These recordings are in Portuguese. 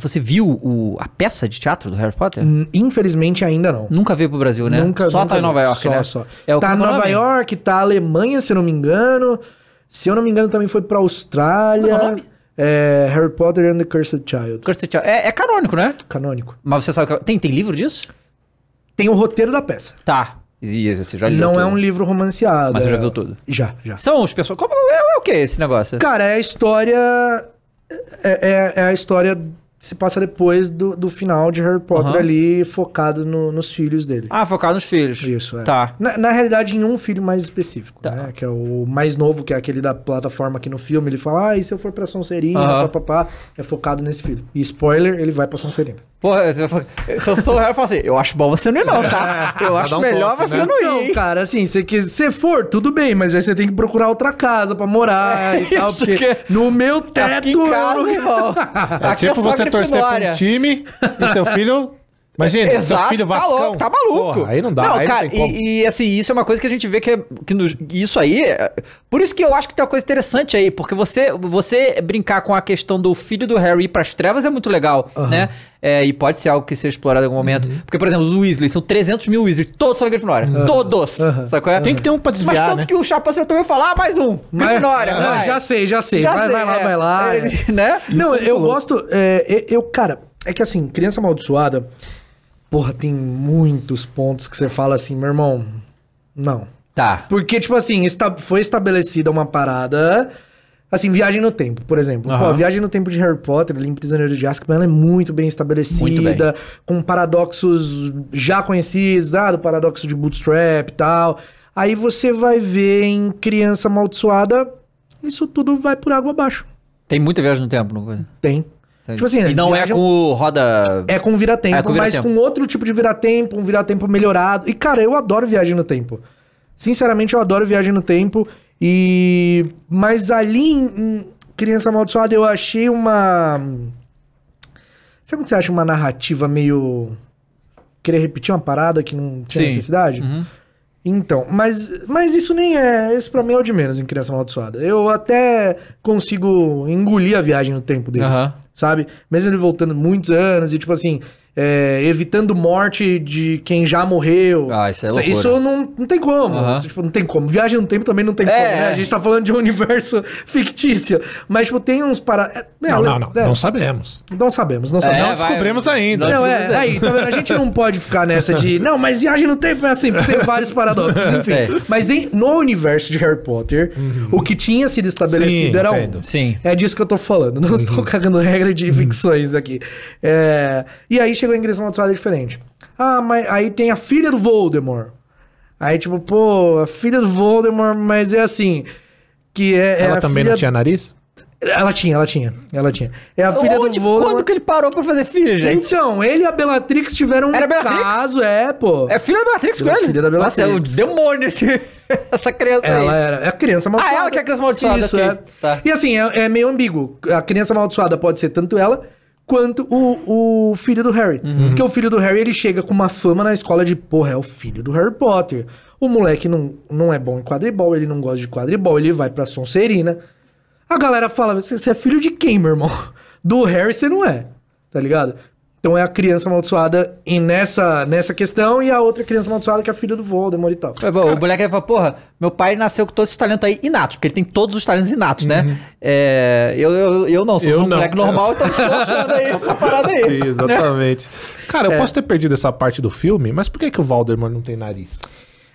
Você viu o, a peça de teatro do Harry Potter? Hum, infelizmente ainda não. Nunca veio pro Brasil, né? Nunca, só nunca tá em Nova York, só, né? Só. É tá em Nova York, tá Alemanha, se eu não me engano. Se eu não me engano, também foi pra Austrália. Qual é o nome? É Harry Potter and the Cursed Child. Cursed Child. É, é canônico, né? Canônico. Mas você sabe que. Tem, tem livro disso? Tem o roteiro da peça. Tá. E você já Não é tudo. é um livro romanceado. Mas você é... já viu tudo? Já, já. São os pessoas. Como é, é o que esse negócio? Cara, é a história. É, é, é a história se passa depois do, do final de Harry Potter uhum. ali, focado no, nos filhos dele. Ah, focado nos filhos. Isso, é. Tá. Na, na realidade, em um filho mais específico, tá. né? Que é o mais novo, que é aquele da plataforma aqui no filme ele fala, ah, e se eu for pra Sonserina, uhum. papapá, é focado nesse filho. E spoiler, ele vai pra Sonserina. Porra, é, se eu sou o Harry, eu falo assim, eu acho bom você não ir não, tá? Eu acho um melhor toque, você né? não ir. Então, cara, assim, se você for, tudo bem, mas aí você tem que procurar outra casa pra morar é, e tal, porque que... É. no meu teto... É aqui em casa, irmão. é tipo você torcer para time e seu filho Imagina, Exato, filho Vascão. Tá, louco, tá maluco. Porra, aí não dá. Não, aí cara, não e, e, assim, isso é uma coisa que a gente vê que, é, que no, isso aí... É, por isso que eu acho que tem uma coisa interessante aí, porque você, você brincar com a questão do filho do Harry ir pras trevas é muito legal, uhum. né? É, e pode ser algo que seja explorado em algum momento. Uhum. Porque, por exemplo, os Weasley, são 300 mil Weasley, todos são Grifinória. Uhum. Todos, uhum. sabe qual é? Tem que ter um pra desviar, Mas tanto né? que o Chapa acertou, eu falar, ah, mais um, Grifinória. Mas, já sei, já sei. Já vai, sei é. vai, lá, vai é. lá. né? não, é eu louco. gosto... eu, cara, é que assim, Criança Amaldiçoada porra, tem muitos pontos que você fala assim, meu irmão, não. Tá. Porque, tipo assim, esta, foi estabelecida uma parada. Assim, Viagem no Tempo, por exemplo. Uhum. Pô, a Viagem no Tempo de Harry Potter, ali em é Prisioneiro de Azkaban, ela é muito bem estabelecida, muito bem. com paradoxos já conhecidos, né? do paradoxo de Bootstrap e tal. Aí você vai ver em Criança Amaldiçoada, isso tudo vai por água abaixo. Tem muita Viagem no Tempo, não coisa? Tem. Tipo assim, e não viajam... é com roda. É com vira-tempo, é vira mas com outro tipo de vira-tempo, um vira-tempo melhorado. E, cara, eu adoro viagem no tempo. Sinceramente, eu adoro viagem no tempo. E. Mas ali em Criança Amaldiçoada eu achei uma. Sabe quando você acha uma narrativa meio. Querer repetir uma parada que não tinha Sim. necessidade? Uhum. Então, mas, mas isso nem é. Isso pra mim é o de menos em Criança Amaldiçoada. Eu até consigo engolir a viagem no tempo deles. Uhum. Sabe? Mesmo ele voltando muitos anos e, tipo assim, é, evitando morte de quem já morreu. Ah, isso é loucura. Isso não, não tem como. Uhum. Isso, tipo, não tem como. Viagem no tempo também não tem é, como, né? É. A gente tá falando de um universo fictício. Mas, tipo, tem uns para... É, não, não, não. É. Não sabemos. Não sabemos, não sabemos. não descobrimos vai, ainda. Não, é, Aí, tá a gente não pode ficar nessa de... Não, mas viagem no tempo é assim, tem vários paradoxos, enfim. Mas em, no universo de Harry Potter, uhum. o que tinha sido estabelecido Sim, era entendo. um. Sim. É disso que eu tô falando. Não uhum. estou cagando regra de uhum. ficções aqui. É, e aí chegou chegou em Inglês Amaldiçoada é diferente. Ah, mas aí tem a filha do Voldemort. Aí, tipo, pô, a filha do Voldemort, mas é assim. Que é. é ela também filha... não tinha nariz? Ela tinha, ela tinha, ela tinha. É a filha Onde, do Voldemort. Quando que ele parou pra fazer filho, gente? Então, ele e a Bellatrix tiveram Era um Bellatrix? caso, é, pô. É filha da Bellatrix com ele? Filha da Bellatrix. Nossa, é o demônio esse, essa criança ela aí. Era, é a criança ah, é amaldiçoada. Ah, ela que é a criança amaldiçoada. Isso, okay. é. Tá. E assim, é, é meio ambíguo. A criança amaldiçoada pode ser tanto ela quanto o, o filho do Harry. Uhum. Porque o filho do Harry, ele chega com uma fama na escola de, porra, é o filho do Harry Potter. O moleque não, não é bom em quadribol, ele não gosta de quadribol, ele vai pra Sonserina. A galera fala, você é filho de quem, meu irmão? Do Harry você não é, tá ligado? Então é a criança amaldiçoada e nessa, nessa questão e a outra criança amaldiçoada que é a filha do Voldemort e tal. É, bom, o moleque fala, porra, meu pai nasceu com todos os talentos aí inatos, porque ele tem todos os talentos inatos, né? uhum. né? É, eu, eu, eu não, sou eu um não. moleque normal, então estou achando aí essa parada aí. Sim, exatamente. Né? Cara, eu é. posso ter perdido essa parte do filme, mas por que, que o Voldemort não tem nariz?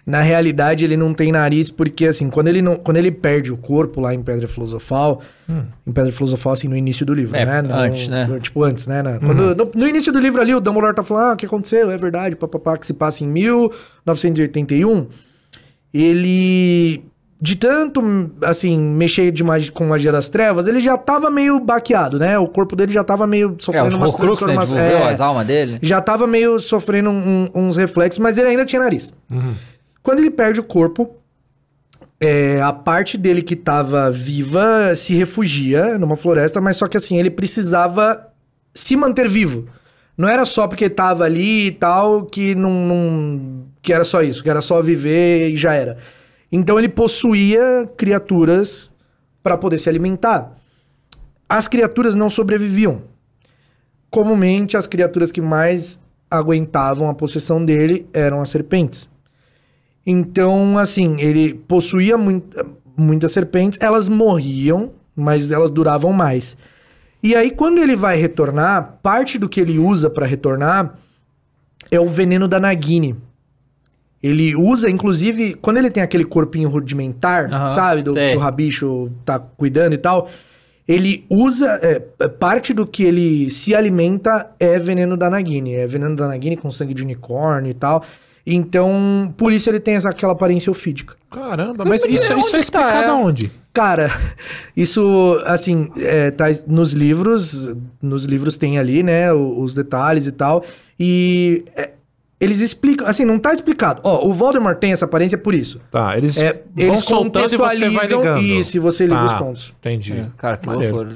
na realidade ele não tem nariz porque assim, quando ele não, quando ele perde o corpo lá em Pedra Filosofal, hum. em Pedra Filosofal assim no início do livro, é, né? No, antes, né? No, tipo antes, né? Na, uhum. quando, no, no, início do livro ali o Dumbledore tá falando, ah, o que aconteceu? É verdade, papapá, que se passa em 1981. Ele de tanto, assim, mexer de magia, com magia das trevas, ele já tava meio baqueado, né? O corpo dele já tava meio é, sofrendo é, umas Horcrux, né, transformações. umas É, as almas dele. Já tava meio sofrendo um, uns reflexos, mas ele ainda tinha nariz. Uhum. Quando ele perde o corpo, é, a parte dele que estava viva se refugia numa floresta, mas só que assim, ele precisava se manter vivo. Não era só porque estava ali e tal, que não, não, que era só isso, que era só viver e já era. Então ele possuía criaturas para poder se alimentar. As criaturas não sobreviviam. Comumente, as criaturas que mais aguentavam a possessão dele eram as serpentes. Então, assim, ele possuía muita, muitas serpentes, elas morriam, mas elas duravam mais. E aí, quando ele vai retornar, parte do que ele usa para retornar é o veneno da Nagini. Ele usa, inclusive, quando ele tem aquele corpinho rudimentar, uhum, sabe? Do, do rabicho tá cuidando e tal. Ele usa. É, parte do que ele se alimenta é veneno da Nagini. É veneno da Nagini com sangue de unicórnio e tal. Então, por isso ele tem essa, aquela aparência ofídica. Caramba, mas, isso, isso é tá? explicado tá, Cara, isso, assim, é, tá nos livros, nos livros tem ali, né, os detalhes e tal, e é, eles explicam, assim, não tá explicado. Ó, o Voldemort tem essa aparência por isso. Tá, eles, é, eles contextualizam e você vai ligando. isso e você liga tá, os pontos. Entendi. É, cara, que loucura, legal.